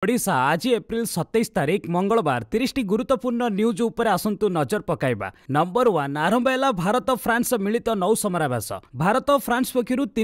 सतैस तारिक मङ्गलबार तिस ठुत्वपूर्ण न्युज उप फ्रान्स मिलमा भारत फ्रान्स पक्ष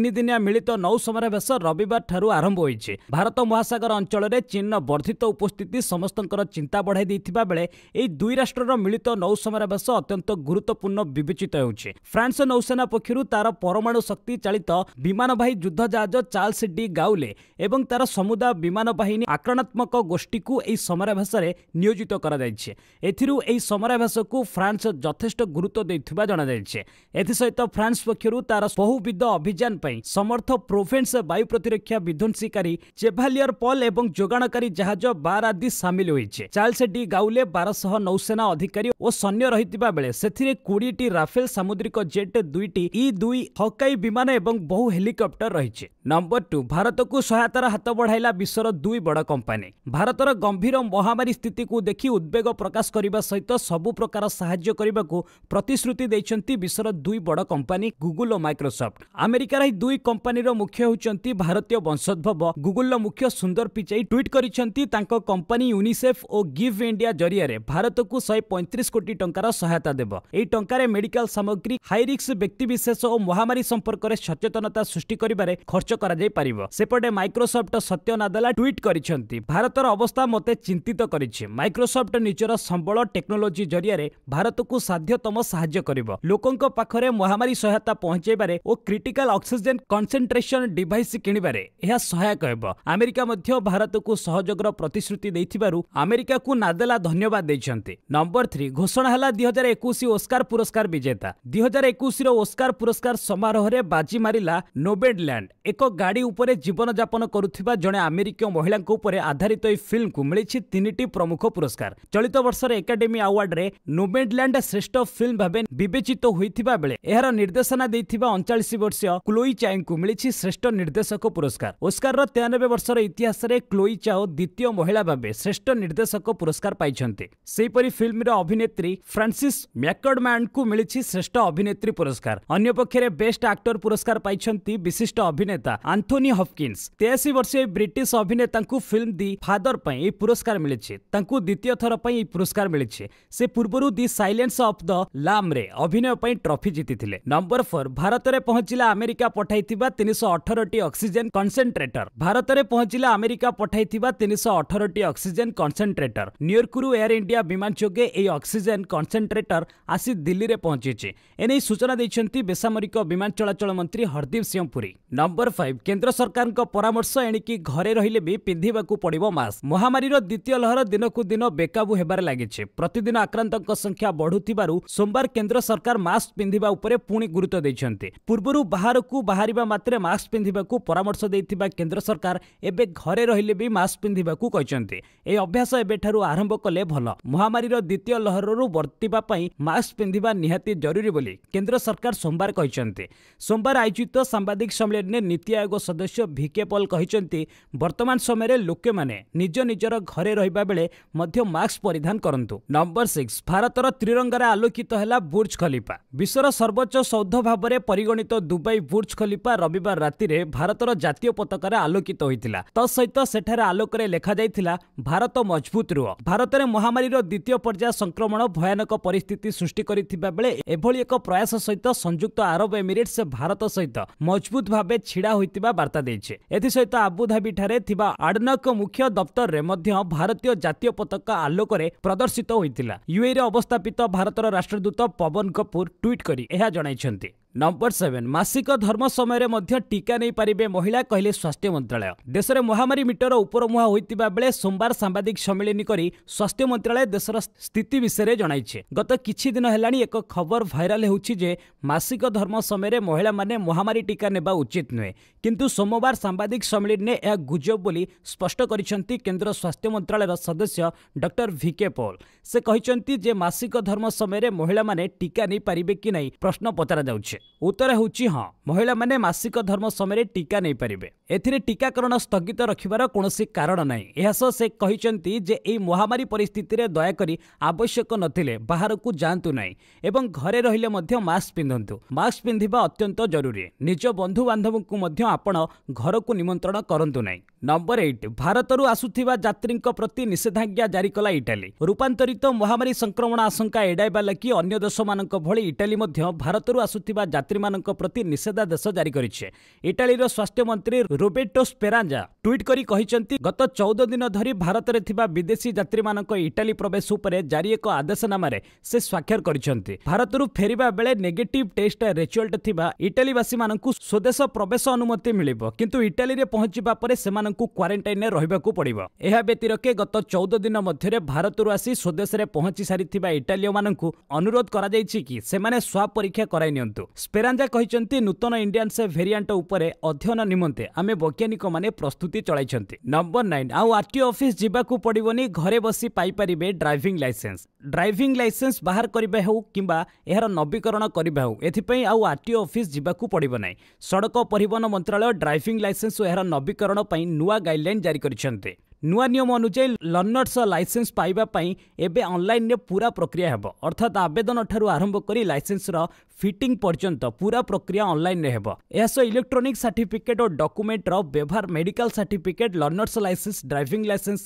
र ठुलो आरम्भ हुन्छ भारत महासगर अञ्चलित उपस्थिति समस्तो बढाइदिनु दुई राष्ट्र र मिलित नौसमावेश अत्यन्त गुरुत्वपूर्ण विवेचित हुन्छ फ्रान्स नौसेना पक्ष तार परमाणु शक्ति चालित विमान बाह्र जहाज चार्लस डि गाउले एउटा समुदाय विमान बाहिनी आक्रमण ସଂଗଠନାତ୍ମକ ଗୋଷ୍ଠୀକୁ ଏହି ସମରାଭ୍ୟାସରେ ନିୟୋଜିତ କରାଯାଇଛି ଏଥିରୁ ଏହି ସମରାଭ୍ୟାସକୁ ଫ୍ରାନ୍ସ ଯଥେଷ୍ଟ ଗୁରୁତ୍ୱ ଦେଇଥିବା ଜଣାଯାଇଛି ଏଥିସହିତ ଫ୍ରାନ୍ସ ପକ୍ଷରୁ ତା'ର ବହୁବିଧ ଅଭିଯାନ ପାଇଁ ସମର୍ଥ ପ୍ରୋଭେନ୍ସ ବାୟୁ ପ୍ରତିରକ୍ଷା ବିଧ୍ୱଂସୀକାରୀ ଚେଭାଲିୟର ପଲ୍ ଏବଂ ଯୋଗାଣକାରୀ ଜାହାଜ ବାର ଆଦି ସାମିଲ ହୋଇଛି ଚାର୍ଲସ ଡି ଗାଉଲେ ବାରଶହ ନୌସେନା ଅଧିକାରୀ ଓ ସୈନ୍ୟ ରହିଥିବା ବେଳେ ସେଥିରେ କୋଡ଼ିଏଟି ରାଫେଲ ସାମୁଦ୍ରିକ ଜେଟ୍ ଦୁଇଟି ଇ ଦୁଇ ହକାଇ ବିମାନ ଏବଂ ବହୁ ହେଲିକପ୍ଟର ରହିଛି ନମ୍ବର ଟୁ ଭାରତକୁ ସହାୟତାର ହାତ ବଢ଼ାଇଲା ବିଶ୍ୱର ଦୁଇ ବଡ଼ କମ୍ପାନୀ ଲୋକମାନେ ଭାରତର ଗମ୍ଭୀର ମହାମାରୀ ସ୍ଥିତିକୁ ଦେଖି ଉଦ୍ବେଗ ପ୍ରକାଶ କରିବା ସହିତ ସବୁ ପ୍ରକାର ସାହାଯ୍ୟ କରିବାକୁ ପ୍ରତିଶ୍ରୁତି ଦେଇଛନ୍ତି ବିଶ୍ୱର ଦୁଇ ବଡ଼ କମ୍ପାନୀ ଗୁଗୁଲ ଓ ମାଇକ୍ରୋସଫ୍ଟ ଆମେରିକାର ଏହି ଦୁଇ କମ୍ପାନୀର ମୁଖ୍ୟ ହେଉଛନ୍ତି ଭାରତୀୟ ବଂଶୋଦ୍ଭବ ଗୁଗୁଲର ମୁଖ୍ୟ ସୁନ୍ଦର ପିଚାଇ ଟ୍ୱିଟ୍ କରିଛନ୍ତି ତାଙ୍କ କମ୍ପାନୀ ୟୁନିସେଫ୍ ଓ ଗିଭ୍ ଇଣ୍ଡିଆ ଜରିଆରେ ଭାରତକୁ ଶହେ ପଇଁତିରିଶ କୋଟି ଟଙ୍କାର ସହାୟତା ଦେବ ଏହି ଟଙ୍କାରେ ମେଡିକାଲ ସାମଗ୍ରୀ ହାଇରିକ୍ସ ବ୍ୟକ୍ତିବିଶେଷ ଓ ମହାମାରୀ ସମ୍ପର୍କରେ ସଚେତନତା ସୃଷ୍ଟି କରିବାରେ ଖର୍ଚ୍ଚ କରାଯାଇପାରିବ ସେପଟେ ମାଇକ୍ରୋସଫ୍ଟ ସତ୍ୟ ନାଦଲା ଟ୍ୱିଟ୍ କରିଛନ୍ତି ଭାରତର ଅବସ୍ଥା ମୋତେ ଚିନ୍ତିତ କରିଛି ମାଇକ୍ରୋସଫ୍ଟ ନିଜର ସମ୍ବଳ ଟେକ୍ନୋଲୋଜି ଜରିଆରେ ଭାରତକୁ ସାଧ୍ୟତମ ସାହାଯ୍ୟ କରିବ ଲୋକଙ୍କ ପାଖରେ ମହାମାରୀ ସହାୟତା ପହଞ୍ଚାଇବାରେ ଓ କ୍ରିଟିକାଲ ଅକ୍ସିଜେନ୍ କନ୍ସେଣ୍ଟ୍ରେସନ୍ ଡିଭାଇସ୍ କିଣିବାରେ ଏହା ସହାୟକ ହେବ ଆମେରିକା ମଧ୍ୟ ଭାରତକୁ ସହଯୋଗର ପ୍ରତିଶ୍ରୁତି ଦେଇଥିବାରୁ ଆମେରିକାକୁ ନାଦେଲା ଧନ୍ୟବାଦ ଦେଇଛନ୍ତି ନମ୍ବର ଥ୍ରୀ ଘୋଷଣା ହେଲା ଦୁଇ ହଜାର ଏକୋଇଶ ଓସ୍କାର ପୁରସ୍କାର ବିଜେତା ଦୁଇ ହଜାର ଏକୋଇଶର ଓସ୍କାର ପୁରସ୍କାର ସମାରୋହରେ ବାଜି ମାରିଲା ନୋବେଡ୍ଲ୍ୟାଣ୍ଡ ଏକ ଗାଡ଼ି ଉପରେ ଜୀବନଯାପନ କରୁଥିବା ଜଣେ ଆମେରିକୀୟ ମହିଳାଙ୍କ ଉପରେ ଆଧାରିତ ଏହି ଫିଲ୍ମକୁ ମିଳିଛି ତିନିଟି ପ୍ରମୁଖ ପୁରସ୍କାର ଚଳିତ ବର୍ଷର ଏକାଡେମୀ ଆୱାର୍ଡରେ ନୋବେଡଲ୍ୟାଣ୍ଡ ଶ୍ରେଷ୍ଠ ଫିଲ୍ମ ଭାବେ ବିବେଚିତ ହୋଇଥିବା ବେଳେ ଏହାର ନିର୍ଦ୍ଦେଶନା ଦେଇଥିବା ଅଣଚାଳିଶ ବର୍ଷୀୟ କ୍ଲୋଇ ଚାଓଙ୍କୁ ମିଳିଛି ଶ୍ରେଷ୍ଠ ନିର୍ଦ୍ଦେଶକ ପୁରସ୍କାର ଓସ୍କାରର ତେୟାନବେ ବର୍ଷର ଇତିହାସରେ କ୍ଲୋଇ ଚାଓ ଦ୍ୱିତୀୟ ମହିଳା ଭାବେ ଶ୍ରେଷ୍ଠ ନିର୍ଦ୍ଦେଶକ ପୁରସ୍କାର ପାଇଛନ୍ତି ସେହିପରି ଫିଲ୍ମର ଅଭିନେତ୍ରୀ ଫ୍ରାନ୍ସିସ୍ ମ୍ୟାକଡମ୍ୟାନ୍ଙ୍କୁ ମିଳିଛି ଶ୍ରେଷ୍ଠ ଅଭିନେତ୍ରୀ ପୁରସ୍କାର ଅନ୍ୟପକ୍ଷରେ ବେଷ୍ଟ ଆକ୍ଟର ପୁରସ୍କାର ପାଇଛନ୍ତି ବିଶିଷ୍ଟ ଅଭିନେତା ଆନ୍ଥୋନି ହପକିନ୍ସ ତେୟାଅଶୀ ବର୍ଷୀୟ ବ୍ରିଟିଶ ଅଭିନେତାଙ୍କୁ ଫିଲ୍ମ ହେଉଛନ୍ତି ଫାଦର ପାଇଁ ଏହି ପୁରସ୍କାର ମିଳିଛି ତାଙ୍କୁ ଦ୍ୱିତୀୟ ଥର ପାଇଁ ଏହି ପୁରସ୍କାର ମିଳିଛି ସେ ପୂର୍ବରୁ ଦି ସାଇଲେନ୍ସ ଅଫ୍ ଦ ଲାମ୍ରେ ଅଭିନୟ ପାଇଁ ଟ୍ରଫି ଜିତିଥିଲେ ନମ୍ବର ଫୋର୍ ଭାରତରେ ପହଞ୍ଚିଲା ଆମେରିକା ପଠାଇଥିବା ତିନିଶହ ଅଠରଟି ଅକ୍ସିଜେନ୍ କନ୍ସେଣ୍ଟ୍ରେଟର ଭାରତରେ ପହଞ୍ଚିଲା ଆମେରିକା ପଠାଇଥିବା ତିନିଶହ ଅଠରଟି ଅକ୍ସିଜେନ୍ କନ୍ସେଣ୍ଟ୍ରେଟର ନ୍ୟୁୟର୍କରୁ ଏୟାର ଇଣ୍ଡିଆ ବିମାନ ଯୋଗେ ଏହି ଅକ୍ସିଜେନ୍ କନ୍ସେଣ୍ଟ୍ରେଟର ଆସି ଦିଲ୍ଲୀରେ ପହଞ୍ଚିଛି ଏନେଇ ସୂଚନା ଦେଇଛନ୍ତି ବେସାମରିକ ବିମାନ ଚଳାଚଳ ମନ୍ତ୍ରୀ ହରଦୀପ ସିଂ ପୁରୀ ନମ୍ବର ଫାଇଭ୍ କେନ୍ଦ୍ର ସରକାରଙ୍କ ପରାମର୍ଶ ଏଣିକି ଘରେ ରହିଲେ ବି ପିନ୍ଧିବାକୁ ପଡ଼ିବ ମାସ୍କ ମହାମାରୀର ଦ୍ୱିତୀୟ ଲହର ଦିନକୁ ଦିନ ବେକାବୁ ହେବାରେ ଲାଗିଛି ପ୍ରତିଦିନ ଆକ୍ରାନ୍ତଙ୍କ ସଂଖ୍ୟା ବଢ଼ୁଥିବାରୁ ସୋମବାର କେନ୍ଦ୍ର ସରକାର ମାସ୍କ ପିନ୍ଧିବା ଉପରେ ପୁଣି ଗୁରୁତ୍ୱ ଦେଇଛନ୍ତି ପୂର୍ବରୁ ବାହାରକୁ ବାହାରିବା ମାତ୍ରେ ମାସ୍କ ପିନ୍ଧିବାକୁ ପରାମର୍ଶ ଦେଇଥିବା କେନ୍ଦ୍ର ସରକାର ଏବେ ଘରେ ରହିଲେ ବି ମାସ୍କ ପିନ୍ଧିବାକୁ କହିଛନ୍ତି ଏହି ଅଭ୍ୟାସ ଏବେଠାରୁ ଆରମ୍ଭ କଲେ ଭଲ ମହାମାରୀର ଦ୍ୱିତୀୟ ଲହରରୁ ବର୍ତ୍ତିବା ପାଇଁ ମାସ୍କ ପିନ୍ଧିବା ନିହାତି ଜରୁରୀ ବୋଲି କେନ୍ଦ୍ର ସରକାର ସୋମବାର କହିଛନ୍ତି ସୋମବାର ଆୟୋଜିତ ସାମ୍ବାଦିକ ସମ୍ମିଳନୀରେ ନୀତି ଆୟୋଗ ସଦସ୍ୟ ଭିକେ ପଲ୍ କହିଛନ୍ତି ବର୍ତ୍ତମାନ ସମୟରେ ଲୋକେ ଭାରତୀୟମାନେ ନିଜ ନିଜର ଘରେ ରହିବା ବେଳେ ମଧ୍ୟ ମାସ୍କ ପରିଧାନ କରନ୍ତୁ ନମ୍ବର ସିକ୍ସ ଭାରତର ତ୍ରିରଙ୍ଗାରେ ଆଲୋକିତ ହେଲା ବୁର୍ଜ ଖଲିପା ବିଶ୍ୱର ସର୍ବୋଚ୍ଚ ସୌଧ ଭାବରେ ପରିଗଣିତ ଦୁବାଇ ବୁର୍ଜ ଖଲିପା ରବିବାର ରାତିରେ ଭାରତର ଜାତୀୟ ପତାକାରେ ଆଲୋକିତ ହୋଇଥିଲା ତତ୍ସହିତ ସେଠାରେ ଆଲୋକରେ ଲେଖାଯାଇଥିଲା ଭାରତ ମଜବୁତ ରୁହ ଭାରତରେ ମହାମାରୀର ଦ୍ୱିତୀୟ ପର୍ଯ୍ୟାୟ ସଂକ୍ରମଣ ଭୟାନକ ପରିସ୍ଥିତି ସୃଷ୍ଟି କରିଥିବା ବେଳେ ଏଭଳି ଏକ ପ୍ରୟାସ ସହିତ ସଂଯୁକ୍ତ ଆରବ ଏମିରେଟ୍ସ ଭାରତ ସହିତ ମଜବୁତ ଭାବେ ଛିଡ଼ା ହୋଇଥିବା ବାର୍ତ୍ତା ଦେଇଛି ଏଥିସହିତ ଆବୁଧାବିଠାରେ ଥିବା ଆଡନକ୍ ମୁଖ୍ୟ ଦପ୍ତରରେ ମଧ୍ୟ ଭାରତୀୟ ଜାତୀୟ ପତାକା ଆଲୋକରେ ପ୍ରଦର୍ଶିତ ହୋଇଥିଲା ୟୁଏଇରେ ଅବସ୍ଥାପିତ ଭାରତର ରାଷ୍ଟ୍ରଦୂତ ପବନ କପୁର ଟ୍ୱିଟ୍ କରି ଏହା ଜଣାଇଛନ୍ତି ନମ୍ବର ସେଭେନ୍ ମାସିକ ଧର୍ମ ସମୟରେ ମଧ୍ୟ ଟିକା ନେଇପାରିବେ ମହିଳା କହିଲେ ସ୍ୱାସ୍ଥ୍ୟ ମନ୍ତ୍ରାଳୟ ଦେଶରେ ମହାମାରୀ ମିଟର ଉପରମୁହାଁ ହୋଇଥିବା ବେଳେ ସୋମବାର ସାମ୍ବାଦିକ ସମ୍ମିଳନୀ କରି ସ୍ୱାସ୍ଥ୍ୟ ମନ୍ତ୍ରାଳୟ ଦେଶର ସ୍ଥିତି ବିଷୟରେ ଜଣାଇଛି ଗତ କିଛି ଦିନ ହେଲାଣି ଏକ ଖବର ଭାଇରାଲ ହେଉଛି ଯେ ମାସିକ ଧର୍ମ ସମୟରେ ମହିଳାମାନେ ମହାମାରୀ ଟିକା ନେବା ଉଚିତ ନୁହେଁ କିନ୍ତୁ ସୋମବାର ସାମ୍ବାଦିକ ସମ୍ମିଳନୀରେ ଏହା ଗୁଜବ ବୋଲି ସ୍ପଷ୍ଟ କରିଛନ୍ତି କେନ୍ଦ୍ର ସ୍ୱାସ୍ଥ୍ୟ ମନ୍ତ୍ରାଳୟର ସଦସ୍ୟ ଡକ୍ଟର ଭିକେ ପଲ୍ ସେ କହିଛନ୍ତି ଯେ ମାସିକ ଧର୍ମ ସମୟରେ ମହିଳାମାନେ ଟିକା ନେଇପାରିବେ କି ନାହିଁ ପ୍ରଶ୍ନ ପଚରାଯାଉଛି ଉତ୍ତର ହେଉଛି ହଁ ମହିଳାମାନେ ମାସିକ ଧର୍ମ ସମୟରେ ଟିକା ନେଇପାରିବେ ଏଥିରେ ଟିକାକରଣ ସ୍ଥଗିତ ରଖିବାର କୌଣସି କାରଣ ନାହିଁ ଏହା ସହ ସେ କହିଛନ୍ତି ଯେ ଏହି ମହାମାରୀ ପରିସ୍ଥିତିରେ ଦୟାକରି ଆବଶ୍ୟକ ନଥିଲେ ବାହାରକୁ ଯାଆନ୍ତୁ ନାହିଁ ଏବଂ ଘରେ ରହିଲେ ମଧ୍ୟ ମାସ୍କ ପିନ୍ଧନ୍ତୁ ମାସ୍କ ପିନ୍ଧିବା ଅତ୍ୟନ୍ତ ଜରୁରୀ ନିଜ ବନ୍ଧୁବାନ୍ଧବଙ୍କୁ ମଧ୍ୟ ଆପଣ ଘରକୁ ନିମନ୍ତ୍ରଣ କରନ୍ତୁ ନାହିଁ ନମ୍ବର ଏଇଟ୍ ଭାରତରୁ ଆସୁଥିବା ଯାତ୍ରୀଙ୍କ ପ୍ରତି ନିଷେଧାଜ୍ଞା ଜାରି କଲା ଇଟାଲୀ ରୂପାନ୍ତରିତ ମହାମାରୀ ସଂକ୍ରମଣ ଆଶଙ୍କା ଏଡ଼ାଇବା ଲାଗି ଅନ୍ୟ ଦେଶମାନଙ୍କ ଭଳି ଇଟାଲୀ ମଧ୍ୟ ଭାରତରୁ ଆସୁଥିବା ଯାତ୍ରୀମାନଙ୍କ ପ୍ରତି ନିଷେଧାଦେଶ ଜାରି କରିଛି ଇଟାଲୀର ସ୍ୱାସ୍ଥ୍ୟମନ୍ତ୍ରୀ ରୋବେଟୋ ସ୍ପେରାଞ୍ଜା ଟ୍ୱିଟ୍ କରି କହିଛନ୍ତି ଗତ ଚଉଦ ଦିନ ଧରି ଭାରତରେ ଥିବା ବିଦେଶୀ ଯାତ୍ରୀମାନଙ୍କ ଇଟାଲୀ ପ୍ରବେଶ ଉପରେ ଜାରି ଏକ ଆଦେଶନାମାରେ ସେ ସ୍ୱାକ୍ଷର କରିଛନ୍ତି ଭାରତରୁ ଫେରିବା ବେଳେ ନେଗେଟିଭ୍ ଟେଷ୍ଟ ରେଜଲ୍ଟ ଥିବା ଇଟାଲୀବାସୀମାନଙ୍କୁ ସ୍ୱଦେଶ ପ୍ରବେଶ ଅନୁମତି ମିଳିବ କିନ୍ତୁ ଇଟାଲୀରେ ପହଞ୍ଚିବା ପରେ ସେମାନଙ୍କୁ କ୍ୱାରେଣ୍ଟାଇନ୍ରେ ରହିବାକୁ ପଡ଼ିବ ଏହା ବ୍ୟତିରେକେ ଗତ ଚଉଦ ଦିନ ମଧ୍ୟରେ ଭାରତରୁ ଆସି ସ୍ୱଦେଶରେ ପହଞ୍ଚି ସାରିଥିବା ଇଟାଲୀୟମାନଙ୍କୁ ଅନୁରୋଧ କରାଯାଇଛି କି ସେମାନେ ସ୍ୱାବ୍ ପରୀକ୍ଷା କରାଇ ନିଅନ୍ତୁ ସ୍ପେରାଞ୍ଜା କହିଛନ୍ତି ନୂତନ ଇଣ୍ଡିଆନ୍ ସେଫ୍ ଭେରିଆଣ୍ଟ ଉପରେ ଅଧ୍ୟୟନ ନିମନ୍ତେ ଆମେ ବୈଜ୍ଞାନିକମାନେ ପ୍ରସ୍ତୁତି ଚଳାଇଛନ୍ତି ନମ୍ବର ନାଇନ୍ ଆଉ ଆର୍ଟିଓ ଅଫିସ୍ ଯିବାକୁ ପଡ଼ିବନି ଘରେ ବସି ପାଇପାରିବେ ଡ୍ରାଇଭିଂ ଲାଇସେନ୍ସ ଡ୍ରାଇଭିଂ ଲାଇସେନ୍ସ ବାହାର କରିବା ହେଉ କିମ୍ବା ଏହାର ନବୀକରଣ କରିବା ହେଉ ଏଥିପାଇଁ ଆଉ ଆର୍ଟିଓ ଅଫିସ୍ ଯିବାକୁ ପଡ଼ିବ ନାହିଁ ସଡ଼କ ପରିବହନ ମନ୍ତ୍ରାଳୟ ଡ୍ରାଇଭିଂ ଲାଇସେନ୍ସ ଓ ଏହାର ନବୀକରଣ ପାଇଁ ନୂଆ ଗାଇଡ୍ଲାଇନ୍ ଜାରି କରିଛନ୍ତି ନୂଆ ନିୟମ ଅନୁଯାୟୀ ଲର୍ଣ୍ଣର୍ସ ଲାଇସେନ୍ସ ପାଇବା ପାଇଁ ଏବେ ଅନ୍ଲାଇନ୍ରେ ପୁରା ପ୍ରକ୍ରିୟା ହେବ ଅର୍ଥାତ୍ ଆବେଦନଠାରୁ ଆରମ୍ଭ କରି ଲାଇସେନ୍ସର ଫିଟିଂ ପର୍ଯ୍ୟନ୍ତ ପୁରା ପ୍ରକ୍ରିୟା ଅନ୍ଲାଇନ୍ରେ ହେବ ଏହା ସହ ଇଲେକ୍ଟ୍ରୋନିକ୍ ସାର୍ଟିଫିକେଟ୍ ଓ ଡକୁମେଣ୍ଟର ବ୍ୟବହାର medical certificate learners licence driving licence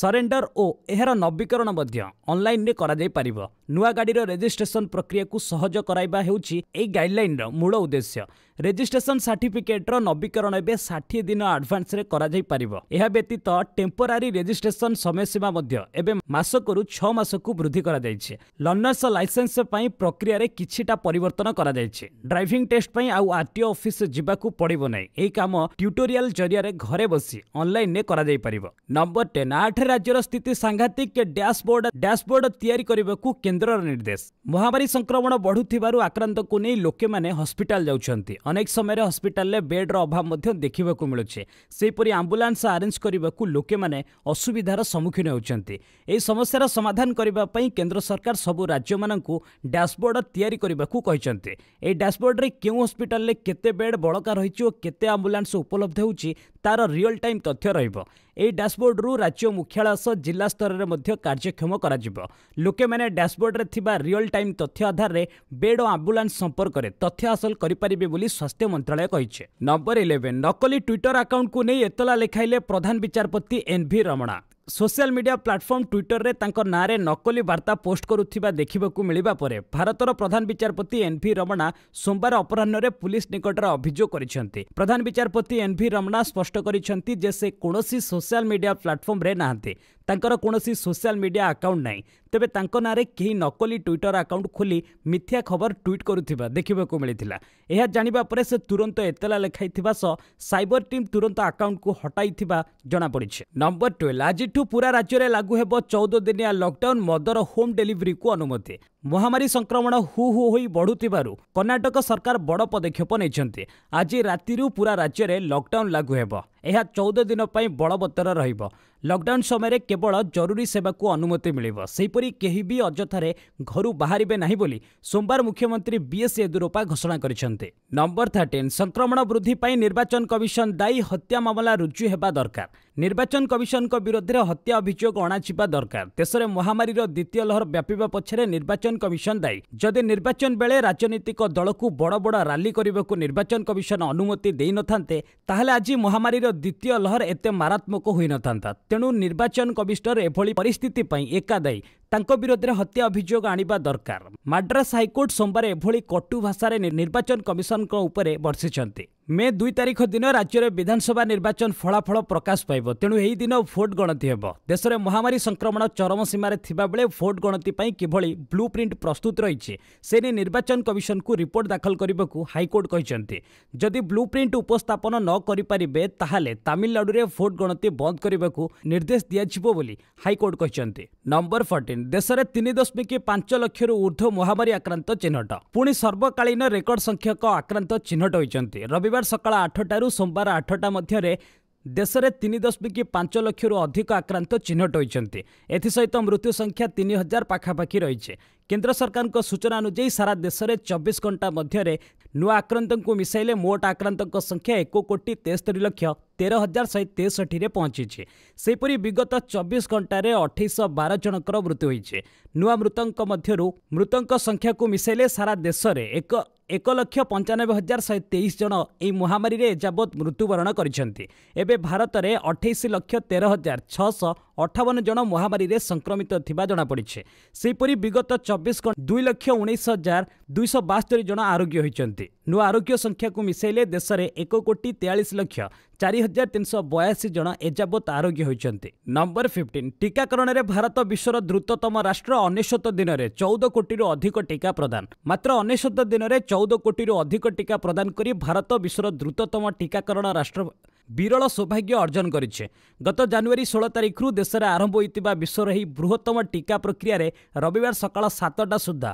surrender ଓ ଏହାର ନବୀକରଣ ମଧ୍ୟ ଅନ୍ଲାଇନ୍ରେ କରାଯାଇପାରିବ ନୂଆ ଗାଡ଼ିର ରେଜିଷ୍ଟ୍ରେସନ୍ ପ୍ରକ୍ରିୟାକୁ ସହଜ କରାଇବା ହେଉଛି ଏହି ଗାଇଡ୍ଲାଇନ୍ର ମୂଳ ଉଦ୍ଦେଶ୍ୟ ରେଜିଷ୍ଟ୍ରେସନ ସାର୍ଟିଫିକେଟ୍ର ନବୀକରଣ ଏବେ ଷାଠିଏ ଦିନ ଆଡ଼ଭାନ୍ସରେ କରାଯାଇପାରିବ ଏହା ବ୍ୟତୀତ ଟେମ୍ପୋରାରୀ ରେଜିଷ୍ଟ୍ରେସନ ସମୟସୀମା ମଧ୍ୟ ଏବେ ମାସକରୁ ଛଅ ମାସକୁ ବୃଦ୍ଧି କରାଯାଇଛି ଲର୍ଣ୍ଣର୍ସ ଲାଇସେନ୍ସ ପାଇଁ ପ୍ରକ୍ରିୟାରେ କିଛିଟା ପରିବର୍ତ୍ତନ କରାଯାଇଛି ଡ୍ରାଇଭିଂ ଟେଷ୍ଟ ପାଇଁ ଆଉ ଆର୍ଟିଓ ଅଫିସ୍ ଯିବାକୁ ପଡ଼ିବ ନାହିଁ ଏହି କାମ ଟ୍ୟୁଟୋରିଆଲ ଜରିଆରେ ଘରେ ବସି ଅନ୍ଲାଇନ୍ରେ କରାଯାଇପାରିବ ନମ୍ବର ଟେନ୍ ଆଠ ରାଜ୍ୟର ସ୍ଥିତି ସାଂଘାତିକ ଡ୍ୟାସବୋର୍ଡ ଡ୍ୟାସବୋର୍ଡ ତିଆରି କରିବାକୁ କେନ୍ଦ୍ରର ନିର୍ଦ୍ଦେଶ ମହାମାରୀ ସଂକ୍ରମଣ ବଢ଼ୁଥିବାରୁ ଆକ୍ରାନ୍ତକୁ ନେଇ ଲୋକେମାନେ ହସ୍ପିଟାଲ ଯାଉଛନ୍ତି ଅନେକ ସମୟରେ ହସ୍ପିଟାଲରେ ବେଡ୍ର ଅଭାବ ମଧ୍ୟ ଦେଖିବାକୁ ମିଳୁଛି ସେହିପରି ଆମ୍ବୁଲାନ୍ସ ଆରେଞ୍ଜ କରିବାକୁ ଲୋକେମାନେ ଅସୁବିଧାର ସମ୍ମୁଖୀନ ହେଉଛନ୍ତି ଏହି ସମସ୍ୟାର ସମାଧାନ କରିବା ପାଇଁ କେନ୍ଦ୍ର ସରକାର ସବୁ ରାଜ୍ୟମାନଙ୍କୁ ଡ୍ୟାସବୋର୍ଡ ତିଆରି କରିବାକୁ କହିଛନ୍ତି ଏହି ଡ୍ୟାସବୋର୍ଡରେ କେଉଁ ହସ୍ପିଟାଲରେ କେତେ ବେଡ୍ ବଳକା ରହିଛି ଓ କେତେ ଆମ୍ବୁଲାନ୍ସ ଉପଲବ୍ଧ ହେଉଛି ତା'ର ରିଅଲ ଟାଇମ୍ ତଥ୍ୟ ରହିବ ଏହି ଡ୍ୟାସବୋର୍ଡରୁ ରାଜ୍ୟ ମୁଖ୍ୟାଳୟ ସହ ଜିଲ୍ଲା ସ୍ତରରେ ମଧ୍ୟ କାର୍ଯ୍ୟକ୍ଷମ କରାଯିବ ଲୋକେମାନେ ଡ୍ୟାସବୋର୍ଡରେ ଥିବା ରିଅଲ ଟାଇମ୍ ତଥ୍ୟ ଆଧାରରେ ବେଡ୍ ଓ ଆମ୍ବୁଲାନ୍ସ ସମ୍ପର୍କରେ ତଥ୍ୟ ହାସଲ କରିପାରିବେ ବୋଲି ସ୍ୱାସ୍ଥ୍ୟ ମନ୍ତ୍ରାଳୟ କହିଛି ନମ୍ବର ଇଲେଭେନ୍ ନକଲି ଟ୍ୱିଟର ଆକାଉଣ୍ଟକୁ ନେଇ ଏତଲା ଲେଖାଇଲେ ପ୍ରଧାନ ବିଚାରପତି NV Ramana social media platform ଟ୍ୱିଟରରେ ତାଙ୍କ ନାଁରେ ନକଲି ବାର୍ତ୍ତା ପୋଷ୍ଟ କରୁଥିବା ଦେଖିବାକୁ ମିଳିବା ପରେ ଭାରତର ପ୍ରଧାନ ବିଚାରପତି ଏନ୍ଭି ରମଣା ସୋମବାର ଅପରାହ୍ନରେ ପୁଲିସ ନିକଟରେ ଅଭିଯୋଗ କରିଛନ୍ତି ପ୍ରଧାନ ବିଚାରପତି ଏନ୍ଭି ରମଣା ସ୍ପଷ୍ଟ କରିଛନ୍ତି ଯେ ସେ କୌଣସି ସୋସିଆଲ ମିଡିଆ ପ୍ଲାଟଫର୍ମରେ ନାହାନ୍ତି ତାଙ୍କର କୌଣସି ସୋସିଆଲ ମିଡ଼ିଆ ଆକାଉଣ୍ଟ ନାହିଁ ତେବେ ତାଙ୍କ ନାଁରେ କେହି ନକଲି ଟ୍ୱିଟର ଆକାଉଣ୍ଟ ଖୋଲି ମିଥ୍ୟା ଖବର ଟ୍ୱିଟ୍ କରୁଥିବା ଦେଖିବାକୁ ମିଳିଥିଲା ଏହା ଜାଣିବା ପରେ ସେ ତୁରନ୍ତ ଏତଲା ଲେଖାଇଥିବା ସହ ସାଇବର ଟିମ୍ ତୁରନ୍ତ ଆକାଉଣ୍ଟକୁ ହଟାଇଥିବା ଜଣାପଡ଼ିଛି ନମ୍ବର ଟୁଏଲ୍ ଆଜିଠୁ ପୁରା ରାଜ୍ୟରେ ଲାଗୁ ହେବ ଚଉଦ ଦିନିଆ ଲକ୍ଡାଉନ୍ ମଦର ହୋମ୍ ଡେଲିଭରିକୁ ଅନୁମତି ମହାମାରୀ ସଂକ୍ରମଣ ହୁ ହୁ ହୋଇ ବଢ଼ୁଥିବାରୁ କର୍ଣ୍ଣାଟକ ସରକାର ବଡ଼ ପଦକ୍ଷେପ ନେଇଛନ୍ତି ଆଜି ରାତିରୁ ପୁରା ରାଜ୍ୟରେ ଲକ୍ଡାଉନ୍ ଲାଗୁ ହେବ ଏହା ଚଉଦ ଦିନ ପାଇଁ ବଳବତ୍ତର ରହିବ ଲକ୍ଡାଉନ୍ ସମୟରେ କେବଳ ଜରୁରୀ ସେବାକୁ ଅନୁମତି ମିଳିବ ସେହିପରି କେହି ବି ଅଯଥାରେ ଘରୁ ବାହାରିବେ ନାହିଁ ବୋଲି ସୋମବାର ମୁଖ୍ୟମନ୍ତ୍ରୀ ବିଏସ୍ ୟେଦୁରପ୍ପା ଘୋଷଣା କରିଛନ୍ତି ନମ୍ବର ଥାର୍ଟିନ୍ ସଂକ୍ରମଣ ବୃଦ୍ଧି ପାଇଁ ନିର୍ବାଚନ କମିଶନ ଦାୟୀ ହତ୍ୟା ମାମଲା ରୁଜୁ ହେବା ଦରକାର ନିର୍ବାଚନ କମିଶନଙ୍କ ବିରୋଧରେ ହତ୍ୟା ଅଭିଯୋଗ ଅଣାଯିବା ଦରକାର ଦେଶରେ ମହାମାରୀର ଦ୍ୱିତୀୟ ଲହର ବ୍ୟାପିବା ପଛରେ ନିର୍ବାଚନ କମିଶନ ଦାୟୀ ଯଦି ନିର୍ବାଚନ ବେଳେ ରାଜନୈତିକ ଦଳକୁ ବଡ଼ ବଡ଼ ରାଲି କରିବାକୁ ନିର୍ବାଚନ କମିଶନ ଅନୁମତି ଦେଇନଥାନ୍ତେ ତାହେଲେ ଆଜି ମହାମାରୀର ଦ୍ୱିତୀୟ ଲହର ଏତେ ମାରାତ୍ମକ ହୋଇନଥାନ୍ତା ତେଣୁ ନିର୍ବାଚନ କମିଶନର ଏଭଳି ପରିସ୍ଥିତି ପାଇଁ ଏକା ଦାୟୀ ତାଙ୍କ ବିରୋଧରେ ହତ୍ୟା ଅଭିଯୋଗ ଆଣିବା ଦରକାର ମାଡ୍ରାସ୍ ହାଇକୋର୍ଟ ସୋମବାର ଏଭଳି କଟୁ ଭାଷାରେ ନିର୍ବାଚନ କମିଶନଙ୍କ ଉପରେ ବର୍ଷିଛନ୍ତି ମେ ଦୁଇ ତାରିଖ ଦିନ ରାଜ୍ୟରେ ବିଧାନସଭା ନିର୍ବାଚନ ଫଳାଫଳ ପ୍ରକାଶ ପାଇବ ତେଣୁ ଏହି ଦିନ ଭୋଟ୍ ଗଣତି ହେବ ଦେଶରେ ମହାମାରୀ ସଂକ୍ରମଣ ଚରମ ସୀମାରେ ଥିବାବେଳେ ଭୋଟ୍ ଗଣତି ପାଇଁ କିଭଳି ବ୍ଲୁ ପ୍ରିଣ୍ଟ ପ୍ରସ୍ତୁତ ରହିଛି ସେ ନେଇ ନିର୍ବାଚନ କମିଶନକୁ ରିପୋର୍ଟ ଦାଖଲ କରିବାକୁ ହାଇକୋର୍ଟ କହିଛନ୍ତି ଯଦି ବ୍ଲୁ ପ୍ରିଣ୍ଟ ଉପସ୍ଥାପନ ନ କରିପାରିବେ ତାହେଲେ ତାମିଲନାଡୁରେ ଭୋଟ୍ ଗଣତି ବନ୍ଦ କରିବାକୁ ନିର୍ଦ୍ଦେଶ ଦିଆଯିବ ବୋଲି ହାଇକୋର୍ଟ କହିଛନ୍ତି ନମ୍ବର ଫର୍ଟିନ୍ ଭ୍ୟାକ୍ସିନ୍ ଦେଶରେ ତିନି ଦଶମିକ ପାଞ୍ଚ ଲକ୍ଷରୁ ଉର୍ଦ୍ଧ୍ୱ ମହାମାରୀ ଆକ୍ରାନ୍ତ ଚିହ୍ନଟ ପୁଣି ସର୍ବକାଳୀନ ରେକର୍ଡ ସଂଖ୍ୟକ ଆକ୍ରାନ୍ତ ଚିହ୍ନଟ ହୋଇଛନ୍ତି ରବିବାର ସକାଳ ଆଠଟାରୁ ସୋମବାର ଆଠଟା ମଧ୍ୟରେ ଦେଶରେ ତିନି ଦଶମିକ ପାଞ୍ଚ ଲକ୍ଷରୁ ଅଧିକ ଆକ୍ରାନ୍ତ ଚିହ୍ନଟ ହୋଇଛନ୍ତି ଏଥିସହିତ ମୃତ୍ୟୁ ସଂଖ୍ୟା ତିନି ହଜାର ପାଖାପାଖି ରହିଛି କେନ୍ଦ୍ର ସରକାରଙ୍କ ସୂଚନା ଅନୁଯାୟୀ ସାରା ଦେଶରେ ଚବିଶ ଘଣ୍ଟା ମଧ୍ୟରେ ନୂଆ ଆକ୍ରାନ୍ତଙ୍କୁ ମିଶାଇଲେ ମୋଟ ଆକ୍ରାନ୍ତଙ୍କ ସଂଖ୍ୟା ଏକ କୋଟି ତେସ୍ତରୀ ଲକ୍ଷ ତେର ହଜାର ଶହେ ତେଷଠିରେ ପହଞ୍ଚିଛି ସେହିପରି ବିଗତ ଚବିଶ ଘଣ୍ଟାରେ ଅଠେଇଶହ ବାର ଜଣଙ୍କର ମୃତ୍ୟୁ ହୋଇଛି ନୂଆ ମୃତଙ୍କ ମଧ୍ୟରୁ ମୃତଙ୍କ ସଂଖ୍ୟାକୁ ମିଶାଇଲେ ସାରା ଦେଶରେ ଏକ ଏକ ଲକ୍ଷ ପଞ୍ଚାନବେ ହଜାର ଶହେ ତେଇଶ ଜଣ ଏହି ମହାମାରୀରେ ଏଯାବତ୍ ମୃତ୍ୟୁବରଣ କରିଛନ୍ତି ଏବେ ଭାରତରେ ଅଠେଇଶ ଲକ୍ଷ ତେର ହଜାର ଛଅଶହ ଅଠାବନ ଜଣ ମହାମାରୀରେ ସଂକ୍ରମିତ ଥିବା ଜଣାପଡ଼ିଛି ସେହିପରି ବିଗତ ଚବିଶ ଦୁଇ ଲକ୍ଷ ଉଣେଇଶ ହଜାର ଦୁଇଶହ ବାସ୍ତରୀ ଜଣ ଆରୋଗ୍ୟ ହୋଇଛନ୍ତି ନୂଆ ଆରୋଗ୍ୟ ସଂଖ୍ୟାକୁ ମିଶାଇଲେ ଦେଶରେ ଏକ କୋଟି ତେୟାଳିଶ ଲକ୍ଷ ଚାରି ହଜାର ତିନିଶହ ବୟାଅଶୀ ଜଣ ଏଯାବତ୍ ଆରୋଗ୍ୟ ହୋଇଛନ୍ତି ନମ୍ବର ଫିଫ୍ଟିନ୍ ଟିକାକରଣରେ ଭାରତ ବିଶ୍ୱର ଦ୍ରୁତତମ ରାଷ୍ଟ୍ର ଅନେଶ୍ୱତ ଦିନରେ ଚଉଦ କୋଟିରୁ ଅଧିକ ଟିକା ପ୍ରଦାନ ମାତ୍ର ଅନେଶ୍ୱତ ଦିନରେ ଚଉଦ କୋଟିରୁ ଅଧିକ ଟିକା ପ୍ରଦାନ କରି ଭାରତ ବିଶ୍ୱର ଦ୍ରୁତତମ ଟିକାକରଣ ରାଷ୍ଟ୍ର ବିରଳ ସୌଭାଗ୍ୟ ଅର୍ଜନ କରିଛେ ଗତ ଜାନୁଆରୀ ଷୋହଳ ତାରିଖରୁ ଦେଶରେ ଆରମ୍ଭ ହୋଇଥିବା ବିଶ୍ୱର ଏହି ବୃହତ୍ତମ ଟିକା ପ୍ରକ୍ରିୟାରେ ରବିବାର ସକାଳ ସାତଟା ସୁଦ୍ଧା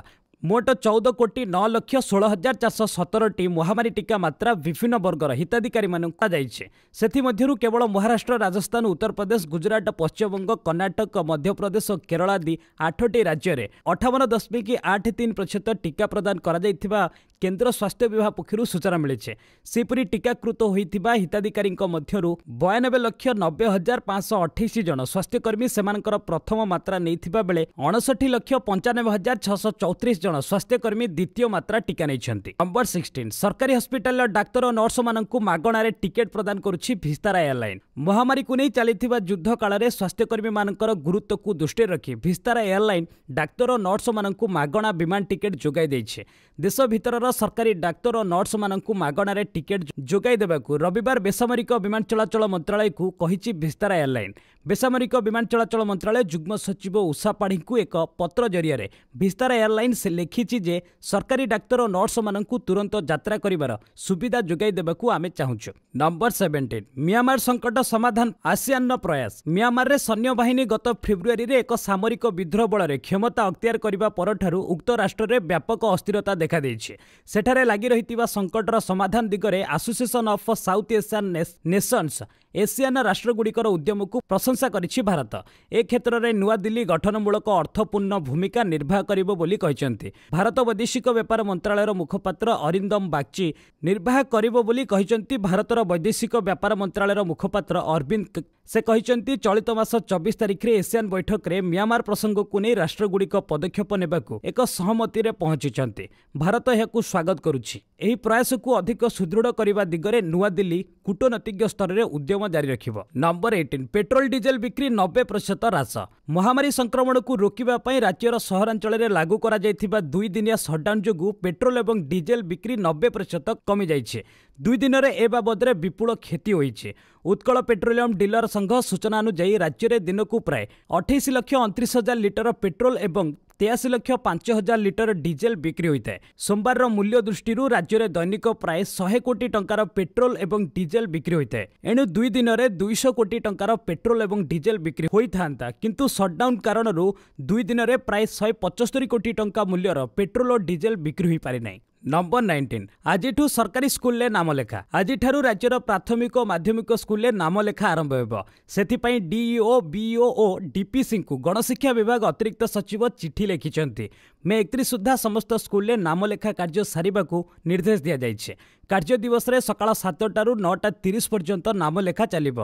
ମୋଟ ଚଉଦ କୋଟି ନଅ ଲକ୍ଷ ଷୋହଳ ହଜାର ଚାରିଶହ ସତରଟି ମହାମାରୀ ଟିକା ମାତ୍ରା ବିଭିନ୍ନ ବର୍ଗର ହିତାଧିକାରୀମାନଙ୍କୁ କୁହାଯାଇଛି ସେଥିମଧ୍ୟରୁ କେବଳ ମହାରାଷ୍ଟ୍ର ରାଜସ୍ଥାନ ଉତ୍ତରପ୍ରଦେଶ ଗୁଜରାଟ ପଶ୍ଚିମବଙ୍ଗ କର୍ଣ୍ଣାଟକ ମଧ୍ୟପ୍ରଦେଶ ଓ କେରଳ ଆଦି ଆଠଟି ରାଜ୍ୟରେ ଅଠାବନ ଦଶମିକ ଆଠ ତିନି ପ୍ରତିଶତ ଟିକା ପ୍ରଦାନ କରାଯାଇଥିବା କେନ୍ଦ୍ର ସ୍ୱାସ୍ଥ୍ୟ ବିଭାଗ ପକ୍ଷରୁ ସୂଚନା ମିଳିଛି ସେହିପରି ଟିକାକୃତ ହୋଇଥିବା ହିତାଧିକାରୀଙ୍କ ମଧ୍ୟରୁ ବୟାନବେ ଲକ୍ଷ ନବେ ହଜାର ପାଞ୍ଚଶହ ଅଠେଇଶ ଜଣ ସ୍ୱାସ୍ଥ୍ୟକର୍ମୀ ସେମାନଙ୍କର ପ୍ରଥମ ମାତ୍ରା ନେଇଥିବା ବେଳେ ଅଣଷଠି ଲକ୍ଷ ପଞ୍ଚାନବେ ହଜାର ଛଅଶହ ଚଉତିରିଶ ଜଣ ସ୍ୱାସ୍ଥ୍ୟକର୍ମୀ ଦ୍ୱିତୀୟ ମାତ୍ରା ଟିକା ନେଇଛନ୍ତି ନମ୍ବର ସିକ୍ସଟିନ୍ ସରକାରୀ ହସ୍ପିଟାଲର ଡାକ୍ତର ଓ ନର୍ସମାନଙ୍କୁ ମାଗଣାରେ ଟିକେଟ୍ ପ୍ରଦାନ କରୁଛି ଭିସ୍ତାରା ଏୟାରଲାଇନ୍ ମହାମାରୀକୁ ନେଇ ଚାଲିଥିବା ଯୁଦ୍ଧ କାଳରେ ସ୍ୱାସ୍ଥ୍ୟକର୍ମୀମାନଙ୍କର ଗୁରୁତ୍ୱକୁ ଦୃଷ୍ଟିରେ ରଖି ଭିସ୍ତାରା ଏୟାରଲାଇନ୍ ଡାକ୍ତର ଓ ନର୍ସମାନଙ୍କୁ ମାଗଣା ବିମାନ ଟିକେଟ୍ ଯୋଗାଇ ଦେଇଛି ଦେଶ ଭିତରର ସରକାରୀ ଡାକ୍ତର ଓ ନର୍ସମାନଙ୍କୁ ମାଗଣାରେ ଟିକେଟ୍ ଯୋଗାଇ ଦେବାକୁ ରବିବାର ବେସାମରିକ ବିମାନ ଚଳାଚଳ ମନ୍ତ୍ରଣାଳୟକୁ କହିଛି ଭିସ୍ତାରା ଏୟାରଲାଇନ୍ ବେସାମରିକ ବିମାନ ଚଳାଚଳ ମନ୍ତ୍ରଣାଳୟ ଯୁଗ୍ମ ସଚିବ ଉଷା ପାଢ଼ୀଙ୍କୁ ଏକ ପତ୍ର ଜରିଆରେ ଭିସ୍ତାରା ଏୟାରଲାଇନ୍ସ ଲେଖିଛି ଯେ ସରକାରୀ ଡାକ୍ତର ଓ ନର୍ସମାନଙ୍କୁ ତୁରନ୍ତ ଯାତ୍ରା କରିବାର ସୁବିଧା ଯୋଗାଇ ଦେବାକୁ ଆମେ ଚାହୁଁଛୁ ନମ୍ବର ସେଭେନ୍ଟିନ୍ ମିଆଁମାର ସଙ୍କଟ ସମାଧାନ ଆସିଆନ୍ର ପ୍ରୟାସ ମିଆଁମାରରେ ସୈନ୍ୟବାହିନୀ ଗତ ଫେବୃଆରୀରେ ଏକ ସାମରିକ ବିଦ୍ରୋହ ବଳରେ କ୍ଷମତା ଅକ୍ତିଆର କରିବା ପରଠାରୁ ଉକ୍ତ ରାଷ୍ଟ୍ରରେ ବ୍ୟାପକ ଅସ୍ଥିରତା ଦେଖାଦେଇଛି ସେଠାରେ ଲାଗି ରହିଥିବା ସଙ୍କଟର ସମାଧାନ ଦିଗରେ Association of South Asian Nations ASEAN ରାଷ୍ଟ୍ରଗୁଡ଼ିକର ଉଦ୍ୟମକୁ ପ୍ରଶଂସା କରିଛି ଭାରତ ଏ କ୍ଷେତ୍ରରେ ନୂଆଦିଲ୍ଲୀ ଗଠନମୂଳକ ଅର୍ଥପୂର୍ଣ୍ଣ ଭୂମିକା ନିର୍ବାହ କରିବ ବୋଲି କହିଛନ୍ତି କରିଛନ୍ତି ଭାରତ ବୈଦେଶିକ ବ୍ୟାପାର ମନ୍ତ୍ରଣାଳୟର ମୁଖପାତ୍ର ଅରିନ୍ଦମ ବାଗ୍ଚି ନିର୍ବାହ କରିବ ବୋଲି କହିଛନ୍ତି ଭାରତର ବୈଦେଶିକ ବ୍ୟାପାର ମନ୍ତ୍ରଣାଳୟର ମୁଖପାତ୍ର ଅରବିନ୍ଦ ସେ କହିଛନ୍ତି ଚଳିତ ମାସ ଚବିଶ ତାରିଖରେ ଏସିଆନ୍ ବୈଠକରେ ମ୍ୟାମାର ପ୍ରସଙ୍ଗକୁ ନେଇ ରାଷ୍ଟ୍ରଗୁଡ଼ିକ ପଦକ୍ଷେପ ନେବାକୁ ଏକ ସହମତିରେ ପହଞ୍ଚିଛନ୍ତି ଭାରତ ଏହାକୁ ସ୍ୱାଗତ କରୁଛି ଏହି ପ୍ରୟାସକୁ ଅଧିକ ସୁଦୃଢ଼ କରିବା ଦିଗରେ ନୂଆଦିଲ୍ଲୀ କୂଟନୈତିଜ୍ଞ ସ୍ତରରେ ଉଦ୍ୟମ ଜାରି ରଖିବ ନମ୍ବର ଏଇଟିନ୍ ପେଟ୍ରୋଲ ଡିଜେଲ ବିକ୍ରି ନବେ ପ୍ରତିଶତ ହ୍ରାସ ମହାମାରୀ ସଂକ୍ରମଣକୁ ରୋକିବା ପାଇଁ ରାଜ୍ୟର ସହରାଞ୍ଚଳରେ ଲାଗୁ କରାଯାଇଥିବା ଦୁଇଦିନିଆ ସଟ୍ଡାଉନ୍ ଯୋଗୁଁ ପେଟ୍ରୋଲ ଏବଂ ଡିଜେଲ ବିକ୍ରି ନବେ ପ୍ରତିଶତ କମିଯାଇଛି ଦୁଇ ଦିନରେ ଏ ବାବଦରେ ବିପୁଳ କ୍ଷତି ହୋଇଛି ଉତ୍କଳ ପେଟ୍ରୋଲିୟମ ଡିଲର ସଂଘ ସୂଚନା ଅନୁଯାୟୀ ରାଜ୍ୟରେ ଦିନକୁ ପ୍ରାୟ ଅଠେଇଶ ଲକ୍ଷ ଅଣତିରିଶ ହଜାର ଲିଟର ପେଟ୍ରୋଲ ଏବଂ ତେୟାଅଶୀ ଲକ୍ଷ ପାଞ୍ଚ ହଜାର ଲିଟର ଡିଜେଲ ବିକ୍ରି ହୋଇଥାଏ ସୋମବାରର ମୂଲ୍ୟ ଦୃଷ୍ଟିରୁ ରାଜ୍ୟରେ ଦୈନିକ ପ୍ରାୟ ଶହେ କୋଟି ଟଙ୍କାର ପେଟ୍ରୋଲ ଏବଂ ଡିଜେଲ ବିକ୍ରି ହୋଇଥାଏ ଏଣୁ ଦୁଇ ଦିନରେ ଦୁଇଶହ କୋଟି ଟଙ୍କାର ପେଟ୍ରୋଲ ଏବଂ ଡିଜେଲ ବିକ୍ରି ହୋଇଥାନ୍ତା କିନ୍ତୁ ସଟ୍ଡାଉନ୍ କାରଣରୁ ଦୁଇ ଦିନରେ ପ୍ରାୟ ଶହେ ପଚସ୍ତରୀ କୋଟି ଟଙ୍କା ମୂଲ୍ୟର ପେଟ୍ରୋଲ ଓ ଡିଜେଲ ବିକ୍ରି ହୋଇପାରିନାହିଁ ନମ୍ବର ନାଇଣ୍ଟିନ୍ ଆଜିଠୁ ସରକାରୀ ସ୍କୁଲରେ ନାମଲେଖା ଆଜିଠାରୁ ରାଜ୍ୟର ପ୍ରାଥମିକ ଓ ମାଧ୍ୟମିକ ସ୍କୁଲରେ ନାମଲେଖା ଆରମ୍ଭ ହେବ ସେଥିପାଇଁ ଡିଇଓ ବିଇଓ e e ଓ ଡିପିସିଙ୍କୁ ଗଣଶିକ୍ଷା ବିଭାଗ ଅତିରିକ୍ତ ସଚିବ ଚିଠି ଲେଖିଛନ୍ତି ମେ ଏକତିରିଶ ସୁଦ୍ଧା ସମସ୍ତ ସ୍କୁଲରେ ନାମଲେଖା କାର୍ଯ୍ୟ ସାରିବାକୁ ନିର୍ଦ୍ଦେଶ ଦିଆଯାଇଛି କାର୍ଯ୍ୟଦିବସରେ ସକାଳ ସାତଟାରୁ ନଅଟା ତିରିଶ ପର୍ଯ୍ୟନ୍ତ ନାମ ଲେଖା ଚାଲିବ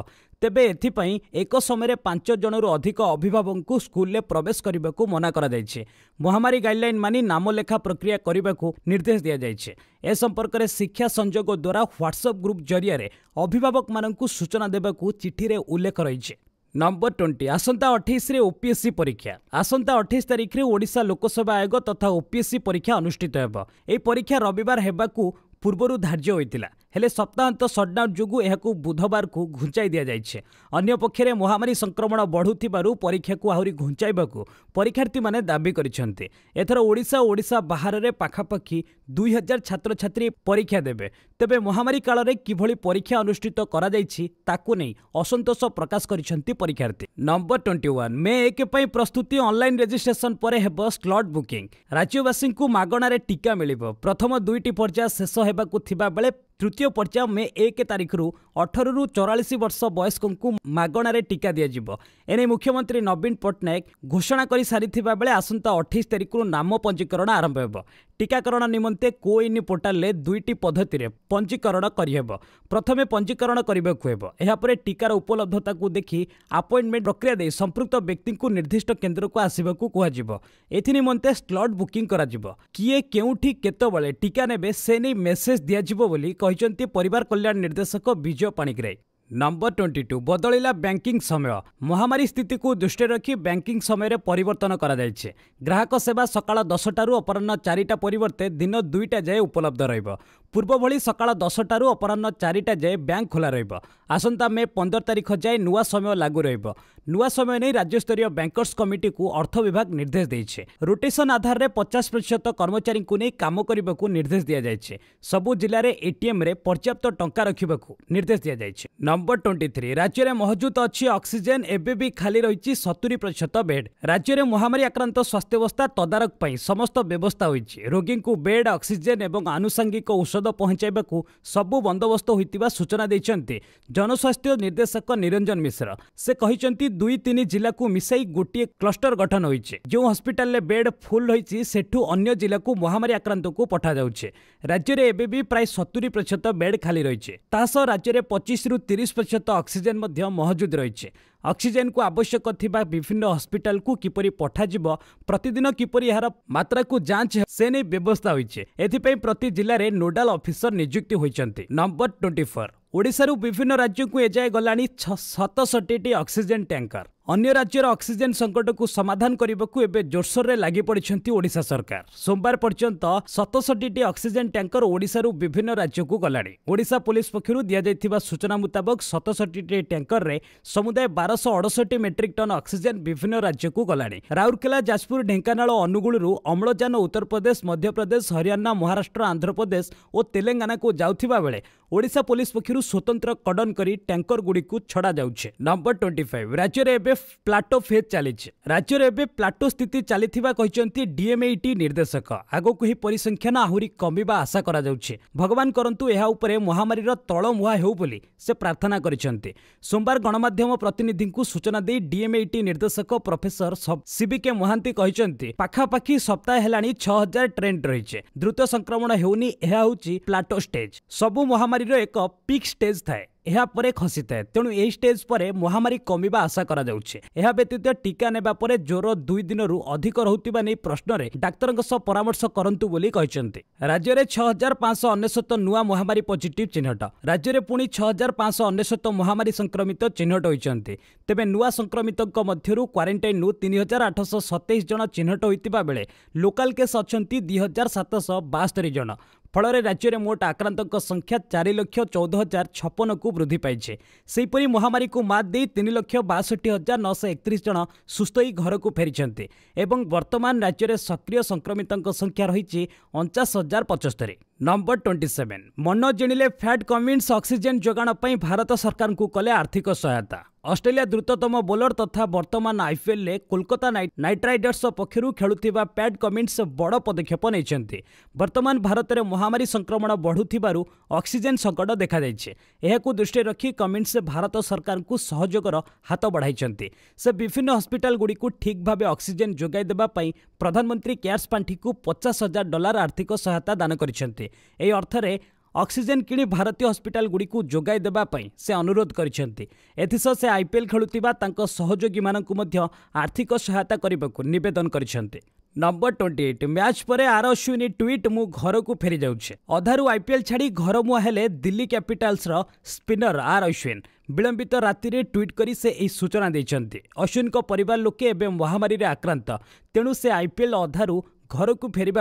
ତେବେ ଏଥିପାଇଁ ଏକ ସମୟରେ ପାଞ୍ଚ ଜଣରୁ ଅଧିକ ଅଭିଭାବକଙ୍କୁ ସ୍କୁଲରେ ପ୍ରବେଶ କରିବାକୁ ମନା କରାଯାଇଛି ମହାମାରୀ ଗାଇଡ୍ଲାଇନ୍ ମାନି ନାମ ଲେଖା ପ୍ରକ୍ରିୟା କରିବାକୁ ନିର୍ଦ୍ଦେଶ ଦିଆଯାଇଛି ଏ ସମ୍ପର୍କରେ ଶିକ୍ଷା ସଂଯୋଗ ଦ୍ୱାରା ହ୍ୱାଟ୍ସଆପ୍ ଗ୍ରୁପ୍ ଜରିଆରେ ଅଭିଭାବକମାନଙ୍କୁ ସୂଚନା ଦେବାକୁ ଚିଠିରେ ଉଲ୍ଲେଖ ରହିଛି ନମ୍ବର ଟ୍ୱେଣ୍ଟି ଆସନ୍ତା ଅଠେଇଶରେ ଓପିଏସ୍ସି ପରୀକ୍ଷା ଆସନ୍ତା ଅଠେଇଶ ତାରିଖରେ ଓଡ଼ିଶା ଲୋକସେବା ଆୟୋଗ ତଥା ଓପିଏସ୍ସି ପରୀକ୍ଷା ଅନୁଷ୍ଠିତ ହେବ ଏହି ପରୀକ୍ଷା ରବିବାର ହେବାକୁ ପୂର୍ବରୁ ଧାର୍ଯ୍ୟ ହୋଇଥିଲା ହେଲେ ସପ୍ତାହାନ୍ତ ସଟ୍ଡାଉନ୍ ଯୋଗୁଁ ଏହାକୁ ବୁଧବାରକୁ ଘୁଞ୍ଚାଇ ଦିଆଯାଇଛି ଅନ୍ୟପକ୍ଷରେ ମହାମାରୀ ସଂକ୍ରମଣ ବଢ଼ୁଥିବାରୁ ପରୀକ୍ଷାକୁ ଆହୁରି ଘୁଞ୍ଚାଇବାକୁ ପରୀକ୍ଷାର୍ଥୀମାନେ ଦାବି କରିଛନ୍ତି ଏଥର ଓଡ଼ିଶା ଓ ଓଡ଼ିଶା ବାହାରରେ ପାଖାପାଖି ଦୁଇ ହଜାର ଛାତ୍ରଛାତ୍ରୀ ପରୀକ୍ଷା ଦେବେ ତେବେ ମହାମାରୀ କାଳରେ କିଭଳି ପରୀକ୍ଷା ଅନୁଷ୍ଠିତ କରାଯାଇଛି ତାକୁ ନେଇ ଅସନ୍ତୋଷ ପ୍ରକାଶ କରିଛନ୍ତି ପରୀକ୍ଷାର୍ଥୀ ନମ୍ବର ଟ୍ୱେଣ୍ଟି ୱାନ୍ ମେ ଏକ ପାଇଁ ପ୍ରସ୍ତୁତି ଅନଲାଇନ୍ ରେଜିଷ୍ଟ୍ରେସନ ପରେ ହେବ ସ୍ଲଟ୍ ବୁକିଂ ରାଜ୍ୟବାସୀଙ୍କୁ ମାଗଣାରେ ଟିକା ମିଳିବ ପ୍ରଥମ ଦୁଇଟି ପର୍ଯ୍ୟାୟ ଶେଷ ହେବାକୁ ଥିବାବେଳେ ତୃତୀୟ ପର୍ଯ୍ୟାୟ ମେ ଏକ ତାରିଖରୁ ଅଠରରୁ ଚଉରାଳିଶ ବର୍ଷ ବୟସ୍କଙ୍କୁ ମାଗଣାରେ ଟିକା ଦିଆଯିବ ଏନେଇ ମୁଖ୍ୟମନ୍ତ୍ରୀ ନବୀନ ପଟ୍ଟନାୟକ ଘୋଷଣା କରିସାରିଥିବା ବେଳେ ଆସନ୍ତା ଅଠେଇଶ ତାରିଖରୁ ନାମ ପଞ୍ଜୀକରଣ ଆରମ୍ଭ ହେବ ଟିକାକରଣ ନିମନ୍ତେ କୋୱିନ୍ ପୋର୍ଟାଲରେ ଦୁଇଟି ପଦ୍ଧତିରେ ପଞ୍ଜୀକରଣ କରିହେବ ପ୍ରଥମେ ପଞ୍ଜୀକରଣ କରିବାକୁ ହେବ ଏହାପରେ ଟିକାର ଉପଲବ୍ଧତାକୁ ଦେଖି ଆପଏଣ୍ଟମେଣ୍ଟ ପ୍ରକ୍ରିୟା ଦେଇ ସମ୍ପୃକ୍ତ ବ୍ୟକ୍ତିଙ୍କୁ ନିର୍ଦ୍ଦିଷ୍ଟ କେନ୍ଦ୍ରକୁ ଆସିବାକୁ କୁହାଯିବ ଏଥିନିମନ୍ତେ ସ୍ଲଟ୍ ବୁକିଂ କରାଯିବ କିଏ କେଉଁଠି କେତେବେଳେ ଟିକା ନେବେ ସେ ନେଇ ମେସେଜ୍ ଦିଆଯିବ ବୋଲି କହିଛନ୍ତି କହିଛନ୍ତି ପରିବାର କଲ୍ୟାଣ ନିର୍ଦ୍ଦେଶକ Bijay Panigrahi number twenty two ବଦଳିଲା ବ୍ୟାଙ୍କିଂ ସମୟ ମହାମାରୀ ସ୍ଥିତିକୁ ଦୃଷ୍ଟିରେ ରଖି ବ୍ୟାଙ୍କିଂ ସମୟରେ ପରିବର୍ତ୍ତନ କରାଯାଇଛି ଗ୍ରାହକ ସେବା ସକାଳ ଦଶଟାରୁ ଅପରାହ୍ନ ଚାରିଟା ପରିବର୍ତ୍ତେ ଦିନ ଦୁଇଟା ଯାଏ ଉପଲବ୍ଧ ରହିବ ପୂର୍ବଭଳି ସକାଳ ଦଶଟାରୁ ଅପରାହ୍ନ ଚାରିଟା ଯାଏଁ ବ୍ୟାଙ୍କ ଖୋଲା ରହିବ ଆସନ୍ତା ମେ ପନ୍ଦର ତାରିଖ ଯାଏଁ ନୂଆ ସମୟ ଲାଗୁ ରହିବ ନୂଆ ସମୟ ନେଇ ରାଜ୍ୟସ୍ତରୀୟ ବ୍ୟାଙ୍କର୍ସ କମିଟିକୁ ଅର୍ଥ ବିଭାଗ ନିର୍ଦ୍ଦେଶ ଦେଇଛି ରୋଟେସନ ଆଧାରରେ ପଚାଶ ପ୍ରତିଶତ କର୍ମଚାରୀଙ୍କୁ ନେଇ କାମ କରିବାକୁ ନିର୍ଦ୍ଦେଶ ଦିଆଯାଇଛି ସବୁ ଜିଲ୍ଲାରେ ଏଟିଏମ୍ରେ ପର୍ଯ୍ୟାପ୍ତ ଟଙ୍କା ରଖିବାକୁ ନିର୍ଦ୍ଦେଶ ଦିଆଯାଇଛି ନମ୍ବର ଟ୍ୱେଣ୍ଟି ଥ୍ରୀ ରାଜ୍ୟରେ ମହଜୁଦ ଅଛି ଅକ୍ସିଜେନ୍ ଏବେ ବି ଖାଲି ରହିଛି ସତୁରି ପ୍ରତିଶତ ବେଡ୍ ରାଜ୍ୟରେ ମହାମାରୀ ଆକ୍ରାନ୍ତ ସ୍ୱାସ୍ଥ୍ୟବସ୍ଥା ତଦାରଖ ପାଇଁ ସମସ୍ତ ବ୍ୟବସ୍ଥା ହୋଇଛି ରୋଗୀଙ୍କୁ ବେଡ୍ ଅକ୍ସିଜେନ୍ ଏବଂ ଆନୁଷାଙ୍ଗିକ ଔଷଧ ଔଷଧ ପହଞ୍ଚାଇବାକୁ ସବୁ ବନ୍ଦୋବସ୍ତ ହୋଇଥିବା ସୂଚନା ଦେଇଛନ୍ତି ଜନସ୍ୱାସ୍ଥ୍ୟ ନିର୍ଦ୍ଦେଶକ ନିରଞ୍ଜନ ମିଶ୍ର ସେ କହିଛନ୍ତି ଦୁଇ ତିନି ଜିଲ୍ଲାକୁ ମିଶାଇ ଗୋଟିଏ କ୍ଲଷ୍ଟର ଗଠନ ହୋଇଛି ଯେଉଁ ହସ୍ପିଟାଲରେ ବେଡ୍ ଫୁଲ୍ ରହିଛି ସେଠୁ ଅନ୍ୟ ଜିଲ୍ଲାକୁ ମହାମାରୀ ଆକ୍ରାନ୍ତଙ୍କୁ ପଠାଯାଉଛି ରାଜ୍ୟରେ ଏବେ ବି ପ୍ରାୟ ସତୁରି ପ୍ରତିଶତ ବେଡ୍ ଖାଲି ରହିଛି ତାହା ସହ ରାଜ୍ୟରେ ପଚିଶରୁ ତିରିଶ ପ୍ରତିଶତ ଅକ୍ସିଜେନ୍ ମଧ୍ୟ ମହଜୁଦ ରହିଛି ଅକ୍ସିଜେନ୍କୁ ଆବଶ୍ୟକ ଥିବା ବିଭିନ୍ନ ହସ୍ପିଟାଲକୁ କିପରି ପଠାଯିବ ପ୍ରତିଦିନ କିପରି ଏହାର ମାତ୍ରାକୁ ଯାଞ୍ଚ ସେ ନେଇ ବ୍ୟବସ୍ଥା ହୋଇଛି ଏଥିପାଇଁ ପ୍ରତି ଜିଲ୍ଲାରେ ନୋଡାଲ ଅଫିସର ନିଯୁକ୍ତି ହୋଇଛନ୍ତି ନମ୍ବର ଟ୍ୱେଣ୍ଟି ଫୋର୍ ଓଡ଼ିଶାରୁ ବିଭିନ୍ନ ରାଜ୍ୟକୁ ଏଯାଏ ଗଲାଣି ସତଷଠିଟି ଅକ୍ସିଜେନ୍ ଟ୍ୟାଙ୍କର ଅନ୍ୟ ରାଜ୍ୟର ଅକ୍ସିଜେନ୍ ସଙ୍କଟକୁ ସମାଧାନ କରିବାକୁ ଏବେ ଜୋରସୋରରେ ଲାଗିପଡ଼ିଛନ୍ତି ଓଡ଼ିଶା ସରକାର ସୋମବାର ପର୍ଯ୍ୟନ୍ତ ସତଷଠିଟି ଅକ୍ସିଜେନ୍ ଟ୍ୟାଙ୍କର ଓଡ଼ିଶାରୁ ବିଭିନ୍ନ ରାଜ୍ୟକୁ ଗଲାଣି ଓଡ଼ିଶା ପୁଲିସ୍ ପକ୍ଷରୁ ଦିଆଯାଇଥିବା ସୂଚନା ମୁତାବକ ସତଷଠିଟି ଟ୍ୟାଙ୍କରରେ ସମୁଦାୟ ବାରଶହ ଅଡ଼ଷଠି ମେଟ୍ରିକ୍ ଟନ୍ ଅକ୍ସିଜେନ୍ ବିଭିନ୍ନ ରାଜ୍ୟକୁ ଗଲାଣି ରାଉରକେଲା ଯାଜପୁର ଢେଙ୍କାନାଳ ଅନୁଗୁଳରୁ ଅମ୍ଳଜାନ ଉତ୍ତରପ୍ରଦେଶ ମଧ୍ୟପ୍ରଦେଶ ହରିୟାଣା ମହାରାଷ୍ଟ୍ର ଆନ୍ଧ୍ରପ୍ରଦେଶ ଓ ତେଲେଙ୍ଗାନାକୁ ଯାଉଥିବା ବେଳେ ଓଡ଼ିଶା ପୁଲିସ୍ ପକ୍ଷରୁ ସ୍ୱତନ୍ତ୍ର କଡନ୍ କରି ଟ୍ୟାଙ୍କରଗୁଡ଼ିକୁ ଛଡ଼ାଯାଉଛି ନମ୍ବର ଟ୍ୱେଣ୍ଟି ଫାଇଭ୍ ରାଜ୍ୟରେ ଏବେ ଏବେ ପ୍ଲାଟୋ ଫେଜ୍ ଚାଲିଛି ରାଜ୍ୟରେ ଏବେ ପ୍ଲାଟୋ ସ୍ଥିତି ଚାଲିଥିବା କହିଛନ୍ତି ଡିଏମ୍ଏଇଟି ନିର୍ଦ୍ଦେଶକ ଆଗକୁ ଏହି ପରିସଂଖ୍ୟାନ ଆହୁରି କମିବା ଆଶା କରାଯାଉଛି ଭଗବାନ କରନ୍ତୁ ଏହା ଉପରେ ମହାମାରୀର ତଳ ମୁହାଁ ହେଉ ବୋଲି ସେ ପ୍ରାର୍ଥନା କରିଛନ୍ତି ସୋମବାର ଗଣମାଧ୍ୟମ ପ୍ରତିନିଧିଙ୍କୁ ସୂଚନା ଦେଇ ଡିଏମ୍ଏଇଟି ନିର୍ଦ୍ଦେଶକ ପ୍ରଫେସର ସିବିକେ ମହାନ୍ତି କହିଛନ୍ତି ପାଖାପାଖି ସପ୍ତାହେ ହେଲାଣି ଛଅ ହଜାର ଟ୍ରେଣ୍ଡ ରହିଛି ଦ୍ରୁତ ସଂକ୍ରମଣ ହେଉନି ଏହା ହେଉଛି ପ୍ଲାଟୋ ଷ୍ଟେଜ୍ ସବୁ ମହାମାରୀର ଏକ ପିକ୍ ଷ୍ଟେଜ୍ ଥାଏ ଏହାପରେ ଖସିଥାଏ ତେଣୁ ଏହି ଷ୍ଟେଜ୍ ପରେ ମହାମାରୀ କମିବା ଆଶା କରାଯାଉଛି ଏହା ବ୍ୟତୀତ ଟିକା ନେବା ପରେ ଜ୍ୱର ଦୁଇ ଦିନରୁ ଅଧିକ ରହୁଥିବା ନେଇ ପ୍ରଶ୍ନରେ ଡାକ୍ତରଙ୍କ ସହ ପରାମର୍ଶ କରନ୍ତୁ ବୋଲି କହିଛନ୍ତି ରାଜ୍ୟରେ ଛଅ ହଜାର ପାଞ୍ଚଶହ ଅନେଶ୍ୱତ ନୂଆ ମହାମାରୀ ପଜିଟିଭ୍ ଚିହ୍ନଟ ରାଜ୍ୟରେ ପୁଣି ଛଅ ହଜାର ପାଞ୍ଚଶହ ଅନେଶ୍ୱତ ମହାମାରୀ ସଂକ୍ରମିତ ଚିହ୍ନଟ ହୋଇଛନ୍ତି ତେବେ ନୂଆ ସଂକ୍ରମିତଙ୍କ ମଧ୍ୟରୁ କ୍ୱାରେଣ୍ଟାଇନ୍ରୁ ତିନି ହଜାର ଆଠଶହ ସତେଇଶ ଜଣ ଚିହ୍ନଟ ହୋଇଥିବା ବେଳେ ଲୋକାଲ କେସ୍ ଅଛନ୍ତି ଦୁଇ ହଜାର ସାତଶହ ବାସ୍ତରୀ ଜଣ ଫଳରେ ରାଜ୍ୟରେ ମୋଟ ଆକ୍ରାନ୍ତଙ୍କ ସଂଖ୍ୟା ଚାରି ଲକ୍ଷ ଚଉଦ ହଜାର ଛପନକୁ ବୃଦ୍ଧି ପାଇଛି ସେହିପରି ମହାମାରୀକୁ ମାତ ଦେଇ ତିନି ଲକ୍ଷ ବାଷଠି ହଜାର ନଅଶହ ଏକତିରିଶ ଜଣ ସୁସ୍ଥ ହୋଇ ଘରକୁ ଫେରିଛନ୍ତି ଏବଂ ବର୍ତ୍ତମାନ ରାଜ୍ୟରେ ସକ୍ରିୟ ସଂକ୍ରମିତଙ୍କ ସଂଖ୍ୟା ରହିଛି ଅଣଚାଶ ହଜାର ପଚସ୍ତରୀ ନମ୍ବର ଟ୍ୱେଣ୍ଟି ସେଭେନ୍ ମନୋଜ ଜେଣିଲେ ଫ୍ୟାଟ୍ କମିନ୍ସ ଅକ୍ସିଜେନ୍ ଯୋଗାଣ ପାଇଁ ଭାରତ ସରକାରଙ୍କୁ କଲେ ଆର୍ଥିକ ସହାୟତା ଅଷ୍ଟ୍ରେଲିଆ ଦ୍ରୁତତମ ବୋଲର ତଥା ବର୍ତ୍ତମାନ ଆଇପିଏଲ୍ରେ କୋଲକାତା ନାଇଟ୍ ରାଇଡର୍ସ ପକ୍ଷରୁ ଖେଳୁଥିବା ପ୍ୟାଟ୍ କମିନ୍ସ ବଡ଼ ପଦକ୍ଷେପ ନେଇଛନ୍ତି ବର୍ତ୍ତମାନ ଭାରତରେ ମହାମାରୀ ସଂକ୍ରମଣ ବଢ଼ୁଥିବାରୁ ଅକ୍ସିଜେନ୍ ସଙ୍କଟ ଦେଖାଯାଇଛି ଏହାକୁ ଦୃଷ୍ଟିରେ ରଖି କମିନ୍ସ ଭାରତ ସରକାରଙ୍କୁ ସହଯୋଗର ହାତ ବଢ଼ାଇଛନ୍ତି ସେ ବିଭିନ୍ନ ହସ୍ପିଟାଲଗୁଡ଼ିକୁ ଠିକ୍ ଭାବେ ଅକ୍ସିଜେନ୍ ଯୋଗାଇ ଦେବା ପାଇଁ ପ୍ରଧାନମନ୍ତ୍ରୀ କେୟାର୍ସ ପାଣ୍ଠିକୁ ପଚାଶ ହଜାର ଡଲାର ଆର୍ଥିକ ସହାୟତା ଦାନ କରିଛନ୍ତି ଏହି ଅର୍ଥରେ ଅକ୍ସିଜେନ୍ କିଣି ଭାରତୀୟ ହସ୍ପିଟାଲଗୁଡ଼ିକୁ ଯୋଗାଇ ଦେବା ପାଇଁ ସେ ଅନୁରୋଧ କରିଛନ୍ତି ଏଥିସହ ସେ ଆଇପିଏଲ୍ ଖେଳୁଥିବା ତାଙ୍କ ସହଯୋଗୀମାନଙ୍କୁ ମଧ୍ୟ ଆର୍ଥିକ ସହାୟତା କରିବାକୁ ନିବେଦନ କରିଛନ୍ତି ନମ୍ବର ଟ୍ୱେଣ୍ଟି ଏଇଟ୍ ମ୍ୟାଚ୍ ପରେ ଆର ଅଶ୍ୱିନୀ ଟ୍ୱିଟ୍ ମୁଁ ଘରକୁ ଫେରିଯାଉଛି ଅଧାରୁ ଆଇପିଏଲ୍ ଛାଡ଼ି ଘରମୁହାଁ ହେଲେ ଦିଲ୍ଲୀ କ୍ୟାପିଟାଲ୍ସର ସ୍ପିନର ଆର୍ ଅଶ୍ୱିନ ବିଳମ୍ବିତ ରାତିରେ ଟ୍ୱିଟ୍ କରି ସେ ଏହି ସୂଚନା ଦେଇଛନ୍ତି ଅଶ୍ୱିନଙ୍କ ପରିବାର ଲୋକେ ଏବେ ମହାମାରୀରେ ଆକ୍ରାନ୍ତ ତେଣୁ ସେ ଆଇପିଏଲ୍ ଅଧାରୁ घर को फेर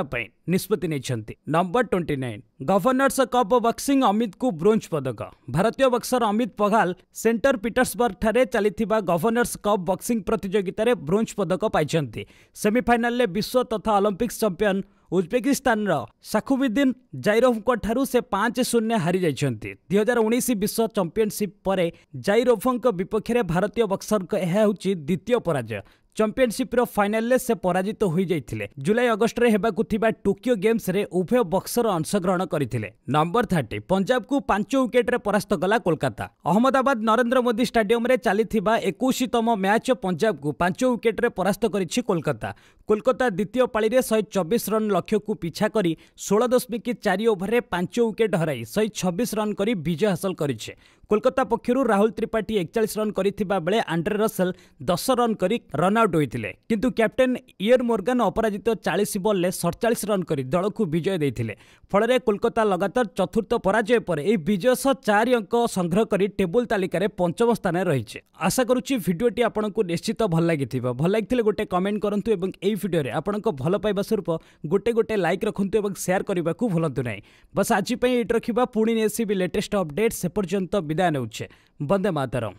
निष्पत्ति number twenty nine governors cup बक्सी अमित को ब्रोज पदक भारतीय boxer Amit Panghal Saint Petersburg ठारे चली गवर्नर्स कप बक्सी प्रतिजोगित ब्रोज पदक पाई सेमिफाइनाल विश्व तथा अलंपिक्स चंपिन् उज्बेकिस्तान साखुबिदीन जैरोव से पांच शून्य हारी दुई हजार उन्नीस विश्व चंपिशिप पर विपक्ष में भारतीय बक्सर यह हूँ द्वितीय पराजय ଚମ୍ପିଅନ୍ସିପ୍ର ଫାଇନାଲ୍ରେ ସେ ପରାଜିତ ହୋଇଯାଇଥିଲେ ଜୁଲାଇ ଅଗଷ୍ଟରେ ହେବାକୁ ଥିବା ଟୋକିଓ ଗେମ୍ସରେ ଉଭୟ ବକ୍ସର ଅଂଶଗ୍ରହଣ କରିଥିଲେ ନମ୍ବର ଥାର୍ଟି ପଞ୍ଜାବକୁ ପାଞ୍ଚ ୱିକେଟ୍ରେ ପରାସ୍ତ କଲା କୋଲକାତା ଅହମ୍ମଦାବାଦ ନରେନ୍ଦ୍ର ମୋଦି ଷ୍ଟାଡିୟମରେ ଚାଲିଥିବା ଏକୋଇଶତମ ମ୍ୟାଚ୍ ପଞ୍ଜାବକୁ ପାଞ୍ଚ ୱିକେଟ୍ରେ ପରାସ୍ତ କରିଛି କୋଲକାତା କୋଲକାତା ଦ୍ୱିତୀୟ ପାଳିରେ ଶହେ ଚବିଶ ରନ୍ ଲକ୍ଷ୍ୟକୁ ପିଛା କରି ଷୋହଳ ଦଶମିକ ଚାରି ଓଭରରେ ପାଞ୍ଚ ୱିକେଟ୍ ହରାଇ ଶହେ ଛବିଶ ରନ୍ କରି ବିଜୟ ହାସଲ କରିଛି କୋଲକାତା ପକ୍ଷରୁ ରାହୁଲ ତ୍ରିପାଠୀ ଏକଚାଳିଶ ରନ୍ କରିଥିବା ବେଳେ ଆଣ୍ଡ୍ରେ ରସେଲ ଦଶ ରନ୍ କରି ରନ୍ଆଉଟ୍ ହୋଇଥିଲେ କିନ୍ତୁ କ୍ୟାପ୍ଟେନ୍ ଇୟର୍ ମୋର୍ଗାନ୍ ଅପରାଜିତ ଚାଳିଶ ବଲ୍ରେ ସଡ଼ଚାଳିଶ ରନ୍ କରି ଦଳକୁ ବିଜୟ ଦେଇଥିଲେ ଫଳରେ କୋଲକାତା ଲଗାତାର ଚତୁର୍ଥ ପରାଜୟ ପରେ ଏହି ବିଜୟ ସହ ଚାରି ଅଙ୍କ ସଂଗ୍ରହ କରି ଟେବୁଲ୍ ତାଲିକାରେ ପଞ୍ଚମ ସ୍ଥାନରେ ରହିଛି ଆଶା କରୁଛି ଭିଡ଼ିଓଟି ଆପଣଙ୍କୁ ନିଶ୍ଚିତ ଭଲ ଲାଗିଥିବ ଭଲ ଲାଗିଥିଲେ ଗୋଟେ କମେଣ୍ଟ କରନ୍ତୁ ଏବଂ ଏହି ଭିଡ଼ିଓରେ ଆପଣଙ୍କ ଭଲ ପାଇବା ସ୍ୱରୂପ ଗୋଟେ ଗୋଟେ ଲାଇକ୍ ରଖନ୍ତୁ ଏବଂ ସେୟାର କରିବାକୁ ଭୁଲନ୍ତୁ ନାହିଁ ବସ୍ ଆଜି ପାଇଁ ଏଇଠି ରଖିବା ପୁଣି ଏସିବି ଲେଟେଷ୍ଟ ଅପଡେଟ୍ ସେ ପର୍ଯ୍ୟନ୍ତ ବିଦାୟ ಇದಾನೆ ಉಚ್ಚೆ ಬಂದೆ ಮಾತರಂ